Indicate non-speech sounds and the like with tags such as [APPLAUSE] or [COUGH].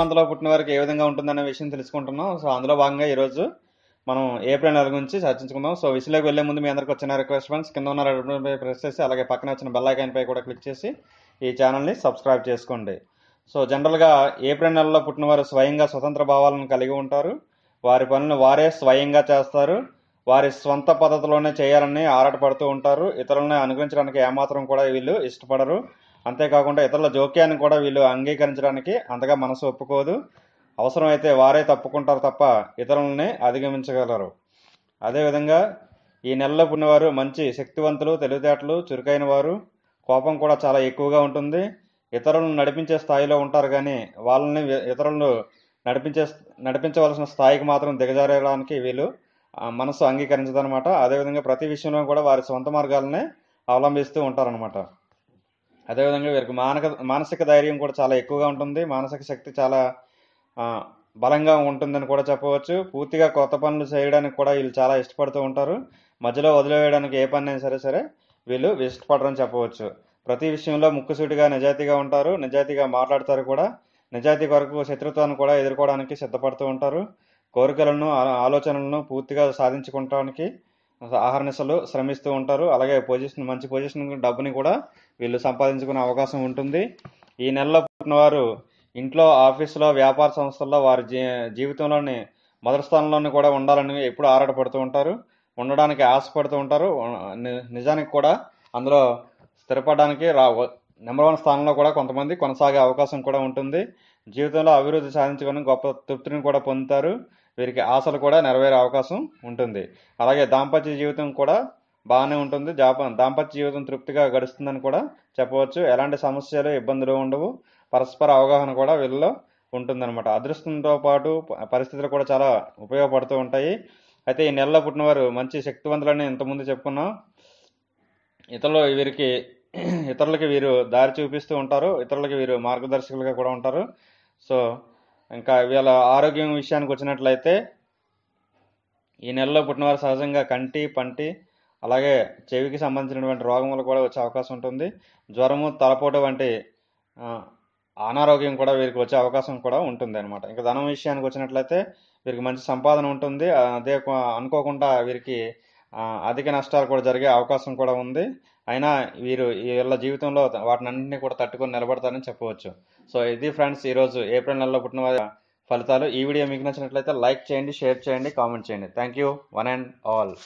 మంత్లో పుట్టిన వారికి ఏ విధంగా ఉంటుందనే విషయం తెలుసుకుంటున్నాం సో అందులో భాగంగా ఈరోజు మనం ఏప్రిల్ నెల గురించి చర్చించుకుందాం సో విషయంలోకి వెళ్లే ముందు మీ అందరికి వచ్చిన రిక్వెస్ట్ ఫ్రెండ్స్ కింద ఉన్న రెడ్ ప్రెస్ చేసి అలాగే పక్కన వచ్చిన బెల్ ఐకాన్ పై కూడా క్లిక్ చేసి ఈ ఛానల్ని సబ్స్క్రైబ్ చేసుకోండి సో జనరల్గా ఏప్రిల్ నెలలో పుట్టిన వారు స్వయంగా స్వతంత్ర భావాలను కలిగి ఉంటారు వారి పనులు వారే స్వయంగా చేస్తారు వారి స్వంత పద్ధతిలోనే చేయాలని ఆరాటపడుతూ ఉంటారు ఇతరులను అనుగ్రహించడానికి ఏమాత్రం కూడా వీళ్ళు ఇష్టపడరు అంతేకాకుండా ఇతరుల జోక్యాన్ని కూడా వీళ్ళు అంగీకరించడానికి అంతగా మనసు ఒప్పుకోదు అవసరమైతే వారే తప్పుకుంటారు తప్ప ఇతరులని అధిగమించగలరు అదేవిధంగా ఈ నెలలో ఉన్నవారు మంచి శక్తివంతులు తెలివితేటలు చురుకైన వారు కోపం కూడా చాలా ఎక్కువగా ఉంటుంది ఇతరులను నడిపించే స్థాయిలో ఉంటారు కానీ వాళ్ళని ఇతరులను నడిపించే నడిపించవలసిన స్థాయికి మాత్రం దిగజారేయడానికి వీళ్ళు మనసు అంగీకరించదనమాట అదేవిధంగా ప్రతి విషయంలో కూడా వారి సొంత మార్గాలనే అవలంబిస్తూ ఉంటారనమాట అదేవిధంగా వీరికి మానక మానసిక ధైర్యం కూడా చాలా ఎక్కువగా ఉంటుంది మానసిక శక్తి చాలా బలంగా ఉంటుందని కూడా చెప్పవచ్చు పూర్తిగా కొత్త పనులు చేయడానికి కూడా వీళ్ళు చాలా ఇష్టపడుతూ ఉంటారు మధ్యలో వదిలివేయడానికి ఏ పని అయినా సరే సరే వీళ్ళు ఇష్టపడరని చెప్పవచ్చు ప్రతి విషయంలో ముక్కుసూటిగా నిజాయితీగా ఉంటారు నిజాయితీగా మాట్లాడతారు కూడా నిజాయితీ కొరకు శత్రుత్వాన్ని కూడా ఎదుర్కోవడానికి సిద్ధపడుతూ ఉంటారు కోరికలను ఆలోచనలను పూర్తిగా సాధించుకుంటానికి ఆహార శ్రమిస్తూ ఉంటారు అలాగే పొజిషన్ మంచి పొజిషన్ డబ్బుని కూడా వీళ్ళు సంపాదించుకునే అవకాశం ఉంటుంది ఈ నెలలో పుట్టిన వారు ఇంట్లో ఆఫీసులో వ్యాపార సంస్థల్లో వారి జీ జీవితంలోని మొదటి స్థానంలోనే కూడా ఉండాలని ఎప్పుడు ఆరాటపడుతూ ఉంటారు ఉండడానికి ఆశపడుతూ ఉంటారు నిజానికి కూడా అందులో స్థిరపడడానికి రా నెంబర్ వన్ స్థానంలో కూడా కొంతమంది కొనసాగే అవకాశం కూడా ఉంటుంది జీవితంలో అభివృద్ధి సాధించుకొని గొప్ప తృప్తిని కూడా పొందుతారు వీరికి ఆశలు కూడా నెరవేరే అవకాశం ఉంటుంది అలాగే దాంపత్య జీవితం కూడా బాగానే ఉంటుంది జాప దాంపత్య జీవితం తృప్తిగా గడుస్తుందని కూడా చెప్పవచ్చు ఎలాంటి సమస్యలు ఇబ్బందులు ఉండవు పరస్పర అవగాహన కూడా వీళ్ళలో ఉంటుందన్నమాట అదృష్టంతో పాటు పరిస్థితులు కూడా చాలా ఉపయోగపడుతూ ఉంటాయి అయితే ఈ నెలలో పుట్టినవారు మంచి శక్తివంతులని ఇంతకుముందు చెప్పుకున్నాం ఇతరులు వీరికి [CLEARS THROAT] ఇతరులకి వీరు దారి చూపిస్తూ ఉంటారు ఇతరులకి వీరు మార్గదర్శకులుగా కూడా ఉంటారు సో ఇంకా వీళ్ళ ఆరోగ్యం విషయానికి వచ్చినట్లయితే ఈ నెలలో పుట్టినవారు సహజంగా కంటి పంటి అలాగే చెవికి సంబంధించినటువంటి రోగములు కూడా వచ్చే అవకాశం ఉంటుంది జ్వరము తలపోటు వంటి అనారోగ్యం కూడా వీరికి వచ్చే అవకాశం కూడా ఉంటుంది అనమాట ఇంకా ధనం విషయానికి వచ్చినట్లయితే వీరికి మంచి సంపాదన ఉంటుంది అదే అనుకోకుండా వీరికి అధిక నష్టాలు కూడా జరిగే అవకాశం కూడా ఉంది అయినా వీరు వీళ్ళ జీవితంలో వాటిని అన్నింటినీ కూడా తట్టుకొని నిలబడతారని చెప్పవచ్చు సో ఇది ఫ్రెండ్స్ ఈరోజు ఏప్రిల్ నెలలో పుట్టిన ఫలితాలు ఈ వీడియో మీకు నచ్చినట్లయితే లైక్ చేయండి షేర్ చేయండి కామెంట్ చేయండి thank you one and all